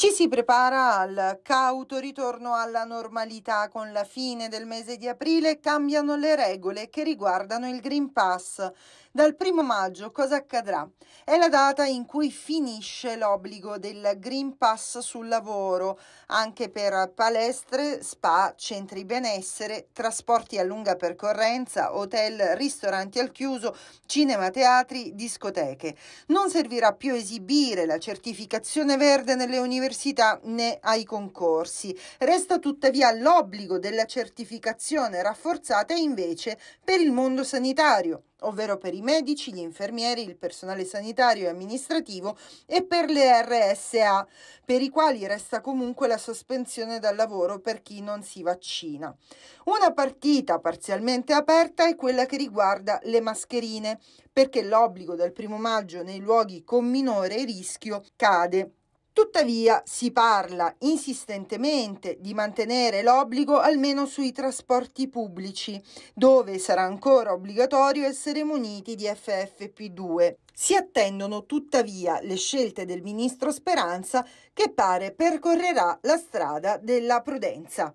Ci si prepara al cauto ritorno alla normalità. Con la fine del mese di aprile cambiano le regole che riguardano il Green Pass. Dal primo maggio cosa accadrà? È la data in cui finisce l'obbligo del Green Pass sul lavoro, anche per palestre, spa, centri benessere, trasporti a lunga percorrenza, hotel, ristoranti al chiuso, cinema, teatri, discoteche. Non servirà più esibire la certificazione verde nelle università all'università né ai concorsi. Resta tuttavia l'obbligo della certificazione rafforzata invece per il mondo sanitario ovvero per i medici, gli infermieri, il personale sanitario e amministrativo e per le RSA, per i quali resta comunque la sospensione dal lavoro per chi non si vaccina. Una partita parzialmente aperta è quella che riguarda le mascherine, perché l'obbligo dal primo maggio nei luoghi con minore rischio cade. Tuttavia si parla insistentemente di mantenere l'obbligo almeno sui trasporti pubblici, dove sarà ancora obbligatorio essere muniti di FFP2. Si attendono tuttavia le scelte del ministro Speranza che pare percorrerà la strada della prudenza.